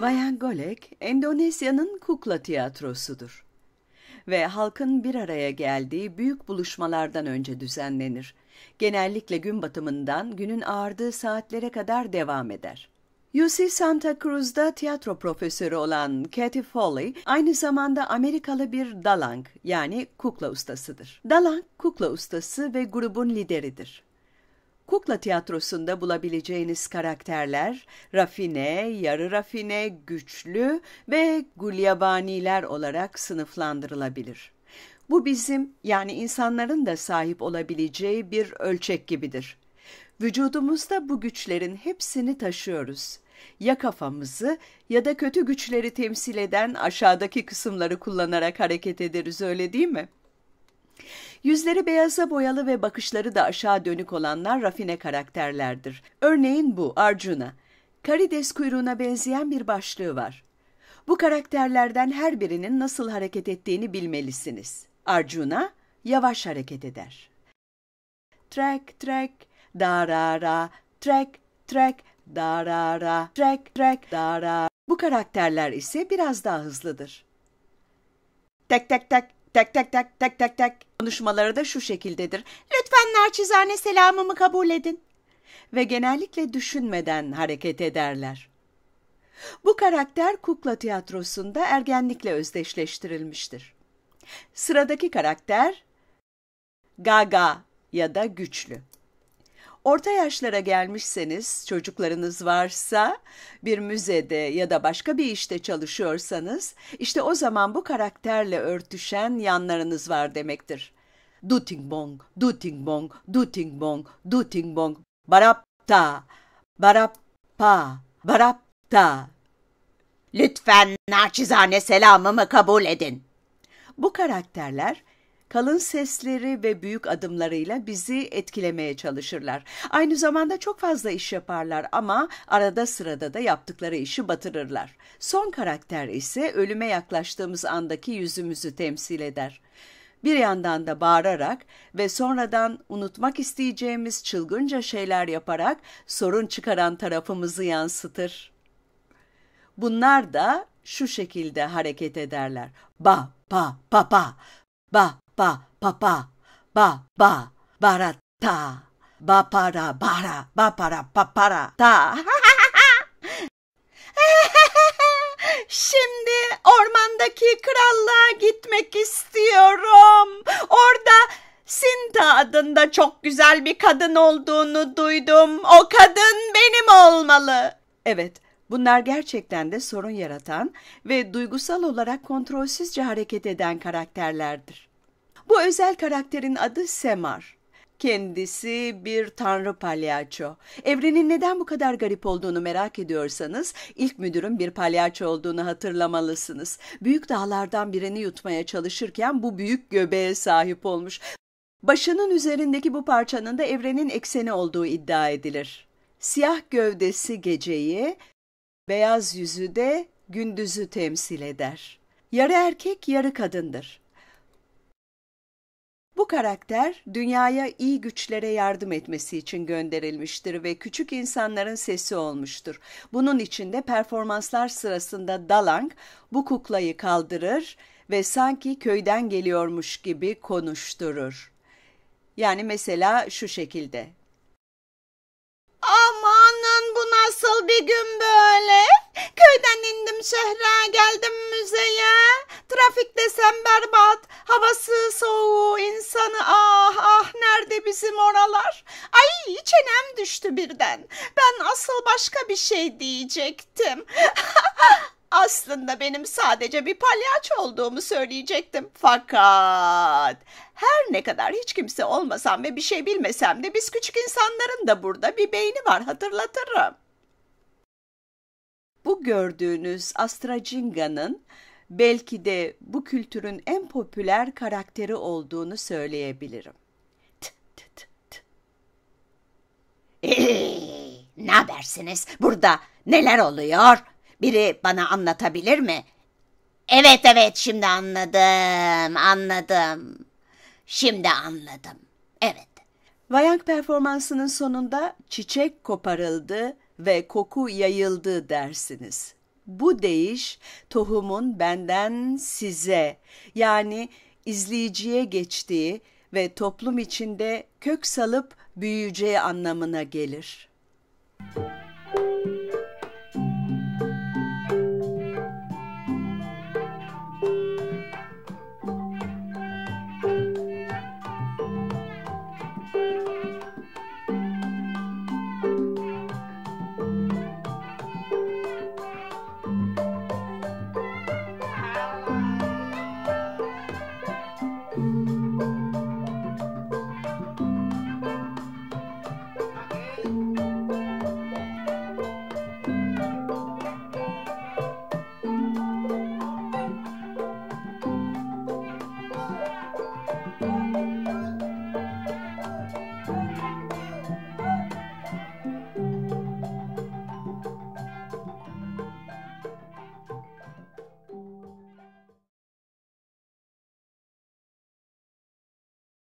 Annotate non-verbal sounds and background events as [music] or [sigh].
Bayan Golek, Endonezya'nın kukla tiyatrosudur ve halkın bir araya geldiği büyük buluşmalardan önce düzenlenir. Genellikle gün batımından günün ağardığı saatlere kadar devam eder. UC Santa Cruz'da tiyatro profesörü olan Katy Foley aynı zamanda Amerikalı bir dalang yani kukla ustasıdır. Dalang kukla ustası ve grubun lideridir. Kukla tiyatrosunda bulabileceğiniz karakterler rafine, yarı rafine, güçlü ve gulyabaniler olarak sınıflandırılabilir. Bu bizim yani insanların da sahip olabileceği bir ölçek gibidir. Vücudumuzda bu güçlerin hepsini taşıyoruz. Ya kafamızı ya da kötü güçleri temsil eden aşağıdaki kısımları kullanarak hareket ederiz öyle değil mi? Yüzleri beyaza boyalı ve bakışları da aşağı dönük olanlar rafine karakterlerdir. Örneğin bu Arjuna. Karides kuyruğuna benzeyen bir başlığı var. Bu karakterlerden her birinin nasıl hareket ettiğini bilmelisiniz. Arjuna yavaş hareket eder. Trek trek darara trek trek darara trek trek darara. Bu karakterler ise biraz daha hızlıdır. Tek tek tek tek tek tek tek tek tek konuşmaları da şu şekildedir. Lütfen naçizane selamımı kabul edin. Ve genellikle düşünmeden hareket ederler. Bu karakter kukla tiyatrosunda ergenlikle özdeşleştirilmiştir. Sıradaki karakter gaga ya da güçlü. Orta yaşlara gelmişseniz, çocuklarınız varsa, bir müzede ya da başka bir işte çalışıyorsanız, işte o zaman bu karakterle örtüşen yanlarınız var demektir. bong, bong, Dutingbong, bong, dutingbong, bong. barapta, barappa, barapta. Lütfen naçizane selamımı kabul edin. Bu karakterler kalın sesleri ve büyük adımlarıyla bizi etkilemeye çalışırlar. Aynı zamanda çok fazla iş yaparlar ama arada sırada da yaptıkları işi batırırlar. Son karakter ise ölüme yaklaştığımız andaki yüzümüzü temsil eder. Bir yandan da bağırarak ve sonradan unutmak isteyeceğimiz çılgınca şeyler yaparak sorun çıkaran tarafımızı yansıtır. Bunlar da şu şekilde hareket ederler. Ba, pa, pa, pa, ba, Ba, pa pa ba ba bara ta, ba para bara ba para pa para ta. [laughs] Şimdi ormandaki krallığa gitmek istiyorum. Orada Sinta adında çok güzel bir kadın olduğunu duydum. O kadın benim olmalı. Evet, bunlar gerçekten de sorun yaratan ve duygusal olarak kontrolsüzce hareket eden karakterlerdir. Bu özel karakterin adı Semar. Kendisi bir tanrı palyaço. Evrenin neden bu kadar garip olduğunu merak ediyorsanız ilk müdürün bir palyaço olduğunu hatırlamalısınız. Büyük dağlardan birini yutmaya çalışırken bu büyük göbeğe sahip olmuş. Başının üzerindeki bu parçanın da evrenin ekseni olduğu iddia edilir. Siyah gövdesi geceyi, beyaz yüzü de gündüzü temsil eder. Yarı erkek yarı kadındır. Bu karakter dünyaya iyi güçlere yardım etmesi için gönderilmiştir ve küçük insanların sesi olmuştur. Bunun için de performanslar sırasında Dalang bu kuklayı kaldırır ve sanki köyden geliyormuş gibi konuşturur. Yani mesela şu şekilde. Amanın bu nasıl bir çenem düştü birden. Ben asıl başka bir şey diyecektim. [laughs] Aslında benim sadece bir palyaço olduğumu söyleyecektim. Fakat her ne kadar hiç kimse olmasam ve bir şey bilmesem de biz küçük insanların da burada bir beyni var hatırlatırım. Bu gördüğünüz Astrajinga'nın belki de bu kültürün en popüler karakteri olduğunu söyleyebilirim. Ne habersiniz? Burada neler oluyor? Biri bana anlatabilir mi? Evet evet şimdi anladım, anladım. Şimdi anladım. Evet. Vayank performansının sonunda çiçek koparıldı ve koku yayıldı dersiniz. Bu değiş tohumun benden size yani izleyiciye geçtiği ve toplum içinde kök salıp büyüyeceği anlamına gelir.''